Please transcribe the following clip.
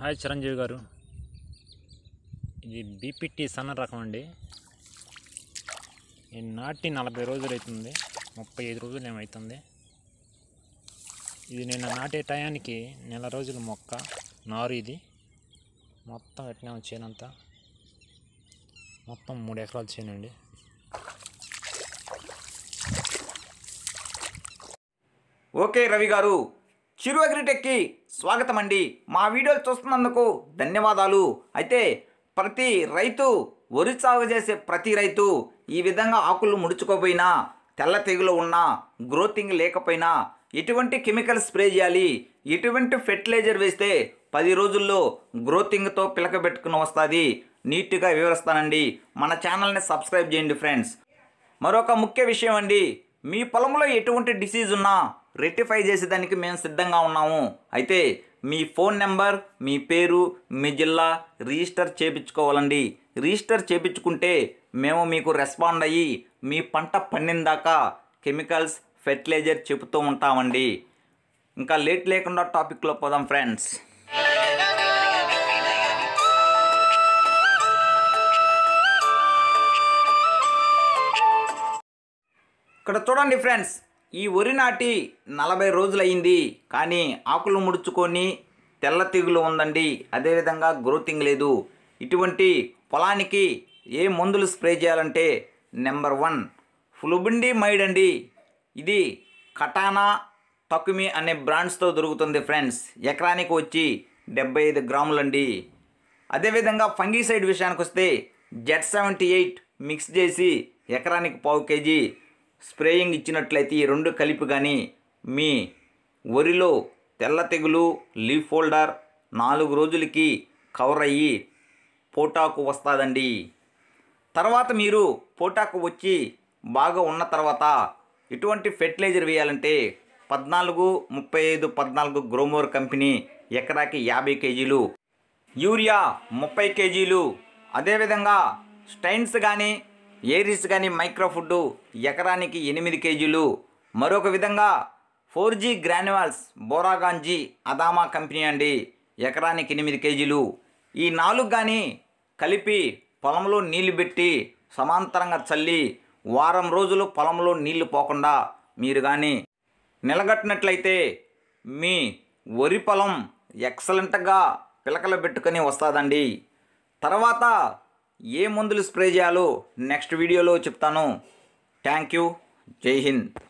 hi Chiranjeevi గారు ఇది BPT సన్న రకం అండి నేను నాటి నలభై రోజులు అవుతుంది ముప్పై ఐదు రోజులు ఏమవుతుంది ఇది నేను నాటే టయానికి నెల రోజుల మొక్క నారు ఇది మొత్తం ఎట్లా చేనంతా మొత్తం మూడు ఎకరాలు అండి ఓకే రవి గారు చిరు అగ్రిటెక్కి స్వాగతం అండి మా వీడియోలు చూస్తున్నందుకు ధన్యవాదాలు అయితే ప్రతి రైతు వరి సాగు చేసే ప్రతి రైతు ఈ విధంగా ఆకులు ముడుచుకోపోయినా తెల్ల తెగులు ఉన్నా గ్రోతింగ్ లేకపోయినా ఎటువంటి కెమికల్ స్ప్రే చేయాలి ఎటువంటి ఫెర్టిలైజర్ వేస్తే పది రోజుల్లో గ్రోతింగ్తో పిలకబెట్టుకుని వస్తుంది నీట్గా వివరిస్తానండి మన ఛానల్ని సబ్స్క్రైబ్ చేయండి ఫ్రెండ్స్ మరొక ముఖ్య విషయం అండి మీ పొలంలో ఎటువంటి డిసీజ్ ఉన్నా రెక్టిఫై చేసేదానికి మేము సిద్ధంగా ఉన్నాము అయితే మీ ఫోన్ నెంబర్ మీ పేరు మీ జిల్లా రిజిస్టర్ చేపించుకోవాలండి రిజిస్టర్ చేపించుకుంటే మేము మీకు రెస్పాండ్ అయ్యి మీ పంట పండిందాకా కెమికల్స్ ఫెర్టిలైజర్ చెబుతూ ఉంటామండి ఇంకా లేట్ లేకుండా టాపిక్లో పోదాం ఫ్రెండ్స్ ఇక్కడ చూడండి ఫ్రెండ్స్ ఈ వరి నాటి నలభై రోజులయ్యింది కానీ ఆకులు ముడుచుకొని తెల్ల తెగులు ఉందండి అదేవిధంగా గ్రోతింగ్ లేదు ఇటువంటి పొలానికి ఏ మందులు స్ప్రే చేయాలంటే నెంబర్ వన్ ఫ్లుబిండి మైడ్ అండి ఇది కటానా తక్కుమి అనే బ్రాండ్స్తో దొరుకుతుంది ఫ్రెండ్స్ ఎకరానికి వచ్చి డెబ్బై ఐదు గ్రాములండి అదేవిధంగా ఫంగీసైడ్ విషయానికి వస్తే జెడ్ సెవెంటీ ఎయిట్ మిక్స్ చేసి ఎకరానికి పావు కేజీ స్ప్రేయింగ్ ఇచ్చినట్లయితే ఈ రెండు కలిపి కానీ మీ వరిలో తెల్ల తెగులు లీఫ్ ఫోల్డర్ నాలుగు రోజులకి కవర్ అయ్యి పోటాకు వస్తుందండి తర్వాత మీరు పోటాకు వచ్చి బాగా ఉన్న తర్వాత ఇటువంటి ఫెర్టిలైజర్ వేయాలంటే పద్నాలుగు ముప్పై ఐదు పద్నాలుగు గ్రోమోర్ కంపెనీ ఎకరాకి యాభై కేజీలు యూరియా ముప్పై కేజీలు అదేవిధంగా స్టైన్స్ కానీ ఏరిస్ కానీ మైక్రో ఫుడ్ ఎకరానికి ఎనిమిది కేజీలు మరొక విధంగా ఫోర్ జీ గ్రాన్యువల్స్ బోరాగాంజీ అదామా కంపెనీ అండి ఎకరానికి ఎనిమిది కేజీలు ఈ నాలుగు కానీ కలిపి పొలంలో నీళ్లు పెట్టి సమాంతరంగా చల్లి వారం రోజులు పొలంలో నీళ్లు పోకుండా మీరు కానీ నిలగట్టినట్లయితే మీ వరి పొలం ఎక్సలెంట్గా పిలకలు పెట్టుకొని వస్తుందండి తర్వాత ఏ మందులు స్ప్రే చేయాలో నెక్స్ట్ వీడియోలో చెప్తాను థ్యాంక్ యూ జై హింద్